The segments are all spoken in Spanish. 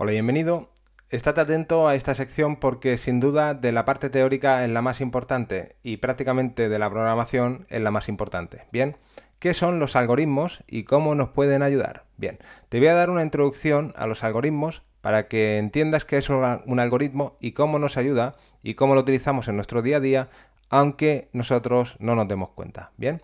Hola, bienvenido. Estate atento a esta sección porque sin duda de la parte teórica es la más importante y prácticamente de la programación es la más importante. Bien, ¿qué son los algoritmos y cómo nos pueden ayudar? Bien, te voy a dar una introducción a los algoritmos para que entiendas qué es un algoritmo y cómo nos ayuda y cómo lo utilizamos en nuestro día a día, aunque nosotros no nos demos cuenta. Bien,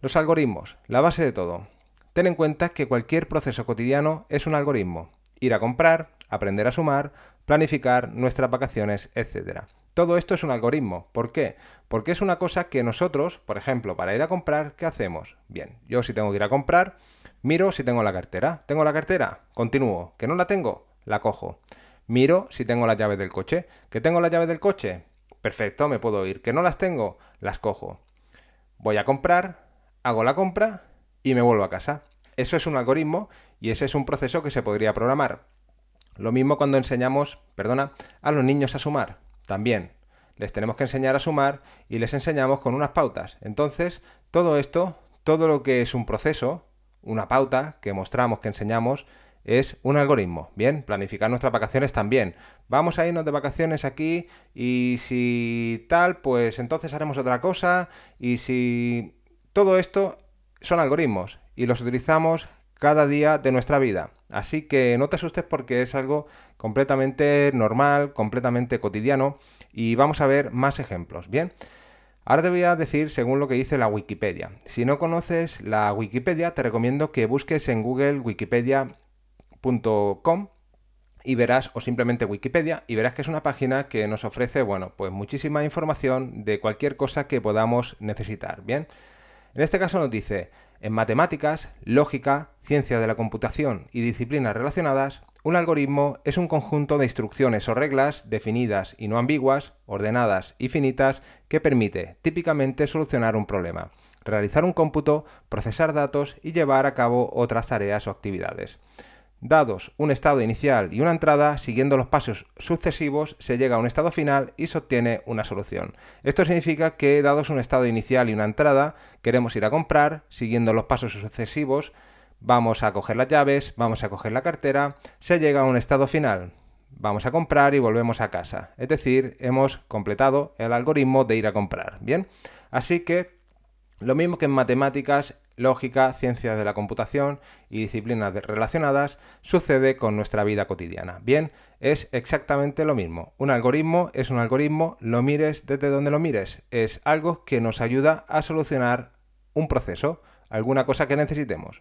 los algoritmos, la base de todo. Ten en cuenta que cualquier proceso cotidiano es un algoritmo ir a comprar, aprender a sumar, planificar nuestras vacaciones, etcétera. Todo esto es un algoritmo. ¿Por qué? Porque es una cosa que nosotros, por ejemplo, para ir a comprar, ¿qué hacemos? Bien, yo si tengo que ir a comprar, miro si tengo la cartera. ¿Tengo la cartera? Continúo. ¿Que no la tengo? La cojo. Miro si tengo las llaves del coche. ¿Que tengo las llaves del coche? Perfecto, me puedo ir. ¿Que no las tengo? Las cojo. Voy a comprar, hago la compra y me vuelvo a casa. Eso es un algoritmo y ese es un proceso que se podría programar. Lo mismo cuando enseñamos, perdona, a los niños a sumar. También les tenemos que enseñar a sumar y les enseñamos con unas pautas. Entonces, todo esto, todo lo que es un proceso, una pauta que mostramos, que enseñamos, es un algoritmo. Bien, planificar nuestras vacaciones también. Vamos a irnos de vacaciones aquí y si tal, pues entonces haremos otra cosa y si todo esto son algoritmos y los utilizamos cada día de nuestra vida. Así que no te asustes porque es algo completamente normal, completamente cotidiano y vamos a ver más ejemplos. Bien, ahora te voy a decir según lo que dice la Wikipedia. Si no conoces la Wikipedia, te recomiendo que busques en Google wikipedia.com y verás, o simplemente Wikipedia, y verás que es una página que nos ofrece, bueno, pues muchísima información de cualquier cosa que podamos necesitar. Bien, en este caso nos dice, en matemáticas, lógica, ciencia de la computación y disciplinas relacionadas, un algoritmo es un conjunto de instrucciones o reglas definidas y no ambiguas, ordenadas y finitas que permite típicamente solucionar un problema, realizar un cómputo, procesar datos y llevar a cabo otras tareas o actividades. Dados un estado inicial y una entrada, siguiendo los pasos sucesivos se llega a un estado final y se obtiene una solución. Esto significa que dados un estado inicial y una entrada, queremos ir a comprar, siguiendo los pasos sucesivos, vamos a coger las llaves, vamos a coger la cartera, se llega a un estado final. Vamos a comprar y volvemos a casa. Es decir, hemos completado el algoritmo de ir a comprar. Bien, así que lo mismo que en matemáticas, lógica, ciencias de la computación y disciplinas relacionadas sucede con nuestra vida cotidiana. Bien, es exactamente lo mismo. Un algoritmo es un algoritmo, lo mires desde donde lo mires. Es algo que nos ayuda a solucionar un proceso, alguna cosa que necesitemos.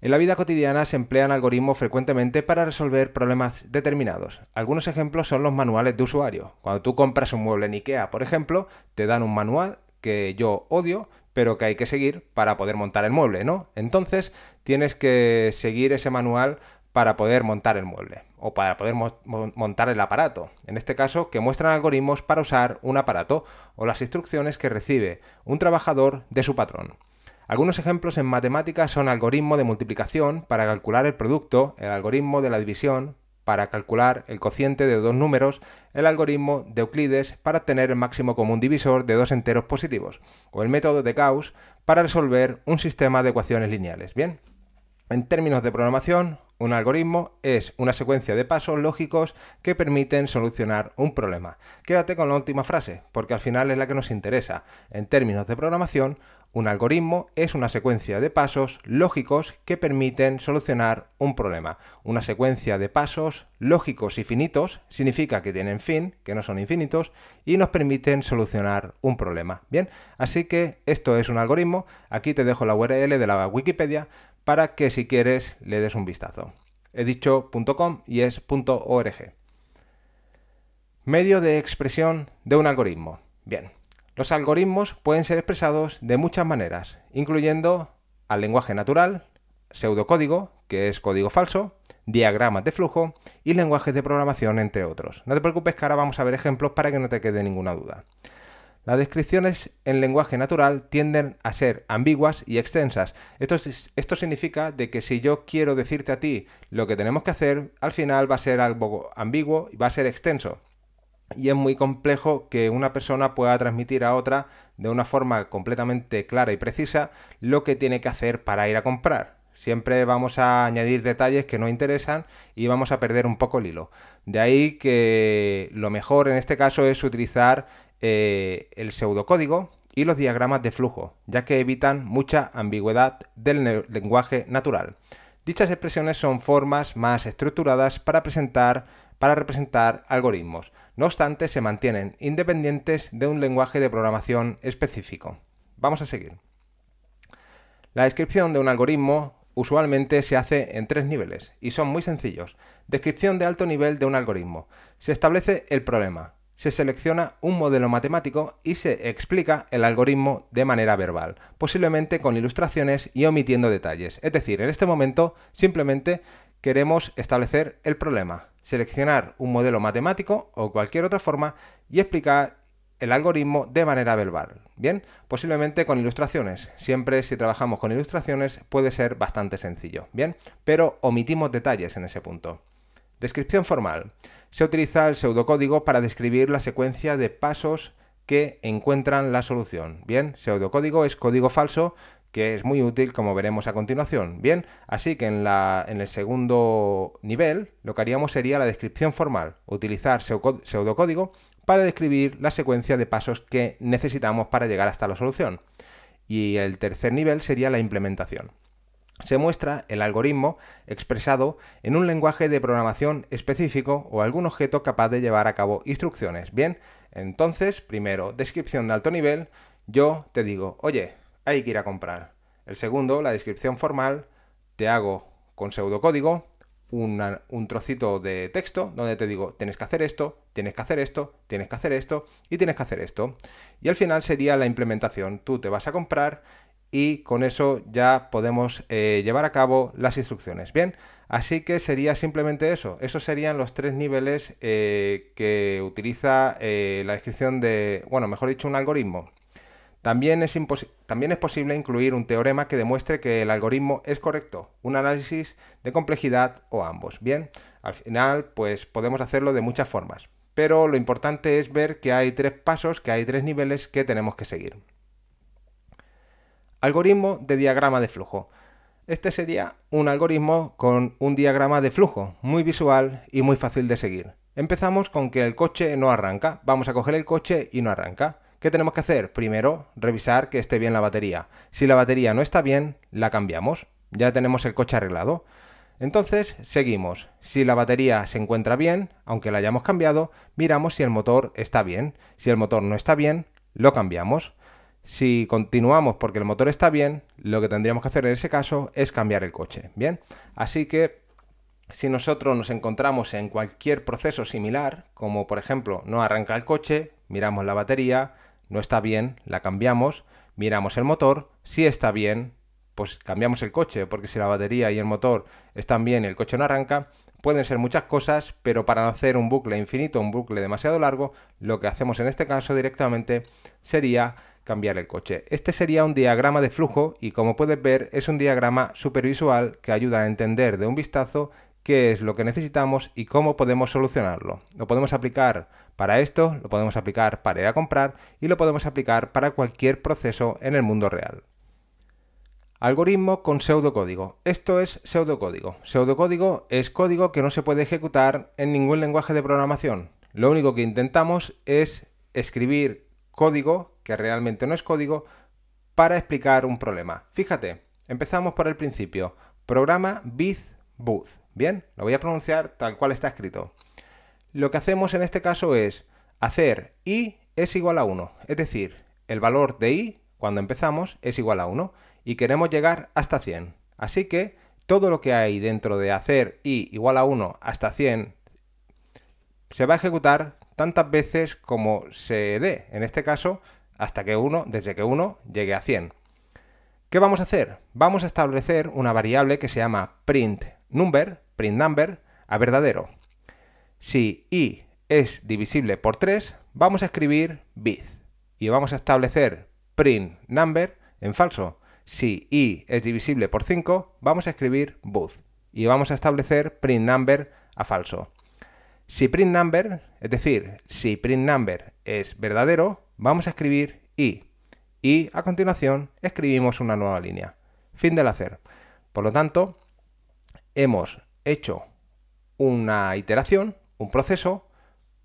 En la vida cotidiana se emplean algoritmos frecuentemente para resolver problemas determinados. Algunos ejemplos son los manuales de usuario. Cuando tú compras un mueble en IKEA, por ejemplo, te dan un manual que yo odio, pero que hay que seguir para poder montar el mueble, ¿no? Entonces tienes que seguir ese manual para poder montar el mueble o para poder montar el aparato. En este caso, que muestran algoritmos para usar un aparato o las instrucciones que recibe un trabajador de su patrón. Algunos ejemplos en matemáticas son algoritmo de multiplicación para calcular el producto, el algoritmo de la división para calcular el cociente de dos números, el algoritmo de Euclides para tener el máximo común divisor de dos enteros positivos, o el método de Gauss para resolver un sistema de ecuaciones lineales. Bien, en términos de programación, un algoritmo es una secuencia de pasos lógicos que permiten solucionar un problema. Quédate con la última frase, porque al final es la que nos interesa. En términos de programación, un algoritmo es una secuencia de pasos lógicos que permiten solucionar un problema. Una secuencia de pasos lógicos y finitos significa que tienen fin, que no son infinitos, y nos permiten solucionar un problema. Bien, así que esto es un algoritmo. Aquí te dejo la URL de la Wikipedia para que si quieres le des un vistazo. He dicho .com y es .org. Medio de expresión de un algoritmo. Bien, los algoritmos pueden ser expresados de muchas maneras, incluyendo al lenguaje natural, pseudocódigo, que es código falso, diagramas de flujo y lenguajes de programación, entre otros. No te preocupes que ahora vamos a ver ejemplos para que no te quede ninguna duda. Las descripciones en lenguaje natural tienden a ser ambiguas y extensas. Esto, significa que si yo quiero decirte a ti lo que tenemos que hacer, al final va a ser algo ambiguo y va a ser extenso y es muy complejo que una persona pueda transmitir a otra de una forma completamente clara y precisa lo que tiene que hacer para ir a comprar. Siempre vamos a añadir detalles que no interesan y vamos a perder un poco el hilo. De ahí que lo mejor en este caso es utilizar eh, el pseudocódigo y los diagramas de flujo, ya que evitan mucha ambigüedad del lenguaje natural. Dichas expresiones son formas más estructuradas para presentar para representar algoritmos. No obstante, se mantienen independientes de un lenguaje de programación específico. Vamos a seguir. La descripción de un algoritmo usualmente se hace en tres niveles y son muy sencillos. Descripción de alto nivel de un algoritmo. Se establece el problema, se selecciona un modelo matemático y se explica el algoritmo de manera verbal, posiblemente con ilustraciones y omitiendo detalles. Es decir, en este momento simplemente queremos establecer el problema seleccionar un modelo matemático o cualquier otra forma y explicar el algoritmo de manera verbal. Bien, posiblemente con ilustraciones. Siempre si trabajamos con ilustraciones puede ser bastante sencillo. Bien, pero omitimos detalles en ese punto. Descripción formal. Se utiliza el pseudocódigo para describir la secuencia de pasos que encuentran la solución. Bien, pseudocódigo es código falso que es muy útil como veremos a continuación. Bien, así que en, la, en el segundo nivel lo que haríamos sería la descripción formal, utilizar pseudocódigo para describir la secuencia de pasos que necesitamos para llegar hasta la solución. Y el tercer nivel sería la implementación. Se muestra el algoritmo expresado en un lenguaje de programación específico o algún objeto capaz de llevar a cabo instrucciones. Bien, entonces, primero, descripción de alto nivel, yo te digo, oye, hay que ir a comprar. El segundo, la descripción formal, te hago con pseudocódigo un trocito de texto donde te digo, tienes que hacer esto, tienes que hacer esto, tienes que hacer esto y tienes que hacer esto. Y al final sería la implementación. Tú te vas a comprar y con eso ya podemos eh, llevar a cabo las instrucciones. Bien, así que sería simplemente eso. Esos serían los tres niveles eh, que utiliza eh, la descripción de, bueno, mejor dicho, un algoritmo. También es, posible incluir un teorema que demuestre que el algoritmo es correcto, un análisis de complejidad o ambos. Bien, al final pues podemos hacerlo de muchas formas, pero lo importante es ver que hay tres pasos, que hay tres niveles que tenemos que seguir. Algoritmo de diagrama de flujo. Este sería un algoritmo con un diagrama de flujo, muy visual y muy fácil de seguir. Empezamos con que el coche no arranca. Vamos a coger el coche y no arranca. ¿Qué tenemos que hacer? Primero, revisar que esté bien la batería. Si la batería no está bien, la cambiamos. Ya tenemos el coche arreglado. Entonces, seguimos. Si la batería se encuentra bien, aunque la hayamos cambiado, miramos si el motor está bien. Si el motor no está bien, lo cambiamos. Si continuamos porque el motor está bien, lo que tendríamos que hacer en ese caso es cambiar el coche. Bien, así que si nosotros nos encontramos en cualquier proceso similar, como por ejemplo no arranca el coche, miramos la batería, no está bien, la cambiamos, miramos el motor, si está bien, pues cambiamos el coche, porque si la batería y el motor están bien y el coche no arranca, pueden ser muchas cosas, pero para no hacer un bucle infinito, un bucle demasiado largo, lo que hacemos en este caso directamente sería cambiar el coche. Este sería un diagrama de flujo y como puedes ver es un diagrama supervisual que ayuda a entender de un vistazo qué es lo que necesitamos y cómo podemos solucionarlo. Lo podemos aplicar para esto, lo podemos aplicar para ir a comprar y lo podemos aplicar para cualquier proceso en el mundo real. Algoritmo con pseudocódigo. Esto es pseudocódigo. Pseudocódigo es código que no se puede ejecutar en ningún lenguaje de programación. Lo único que intentamos es escribir código, que realmente no es código, para explicar un problema. Fíjate, empezamos por el principio. Programa with booth. Bien, lo voy a pronunciar tal cual está escrito. Lo que hacemos en este caso es hacer i es igual a 1, es decir, el valor de i cuando empezamos es igual a 1 y queremos llegar hasta 100. Así que todo lo que hay dentro de hacer i igual a 1 hasta 100 se va a ejecutar tantas veces como se dé, en este caso hasta que 1, desde que 1 llegue a 100. ¿Qué vamos a hacer? Vamos a establecer una variable que se llama print number, print number, a verdadero. Si i es divisible por 3, vamos a escribir bit y vamos a establecer print number en falso. Si i es divisible por 5, vamos a escribir booth y vamos a establecer print number a falso. Si print number, es decir, si print number es verdadero, vamos a escribir i y a continuación escribimos una nueva línea. Fin del hacer. Por lo tanto, hemos hecho una iteración, un proceso,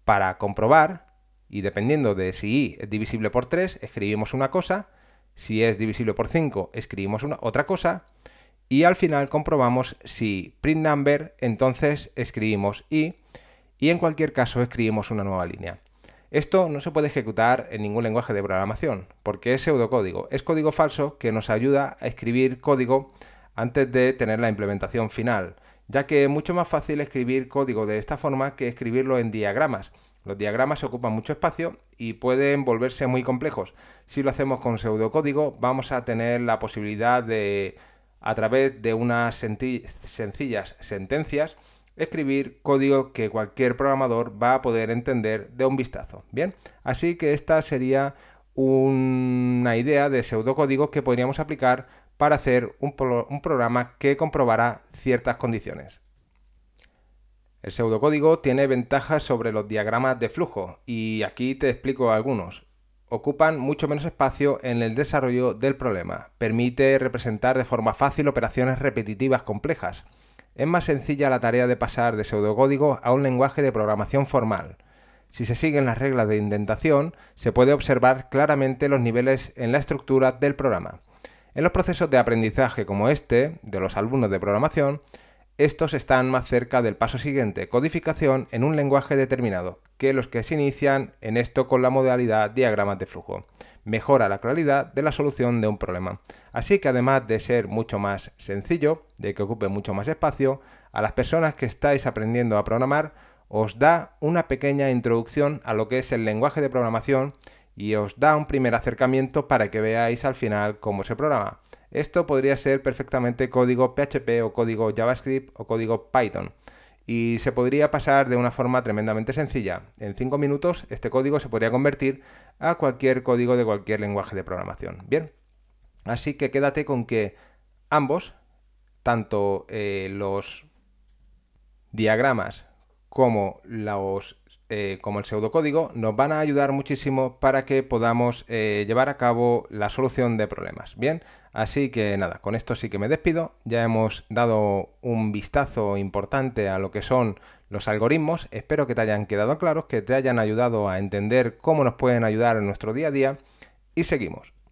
para comprobar, y dependiendo de si i es divisible por 3, escribimos una cosa, si es divisible por 5, escribimos otra cosa, y al final comprobamos si print number, entonces escribimos i, y en cualquier caso escribimos una nueva línea. Esto no se puede ejecutar en ningún lenguaje de programación, porque es pseudocódigo, es código falso que nos ayuda a escribir código antes de tener la implementación final, ya que es mucho más fácil escribir código de esta forma que escribirlo en diagramas. Los diagramas ocupan mucho espacio y pueden volverse muy complejos. Si lo hacemos con pseudocódigo, vamos a tener la posibilidad de, a través de unas sencillas sentencias, escribir código que cualquier programador va a poder entender de un vistazo. Bien, así que esta sería una idea de pseudocódigo que podríamos aplicar para hacer un, un programa que comprobará ciertas condiciones. El pseudocódigo tiene ventajas sobre los diagramas de flujo y aquí te explico algunos. Ocupan mucho menos espacio en el desarrollo del problema. Permite representar de forma fácil operaciones repetitivas complejas. Es más sencilla la tarea de pasar de pseudocódigo a un lenguaje de programación formal. Si se siguen las reglas de indentación, se puede observar claramente los niveles en la estructura del programa. En los procesos de aprendizaje como este, de los alumnos de programación, estos están más cerca del paso siguiente, codificación en un lenguaje determinado, que los que se inician en esto con la modalidad diagramas de flujo. Mejora la claridad de la solución de un problema. Así que además de ser mucho más sencillo, de que ocupe mucho más espacio, a las personas que estáis aprendiendo a programar, os da una pequeña introducción a lo que es el lenguaje de programación y os da un primer acercamiento para que veáis al final cómo se programa. Esto podría ser perfectamente código PHP o código JavaScript o código Python. Y se podría pasar de una forma tremendamente sencilla. En 5 minutos este código se podría convertir a cualquier código de cualquier lenguaje de programación. Bien, así que quédate con que ambos, tanto eh, los diagramas como los eh, como el pseudocódigo nos van a ayudar muchísimo para que podamos eh, llevar a cabo la solución de problemas. Bien, así que nada, con esto sí que me despido. Ya hemos dado un vistazo importante a lo que son los algoritmos. Espero que te hayan quedado claros, que te hayan ayudado a entender cómo nos pueden ayudar en nuestro día a día. Y seguimos.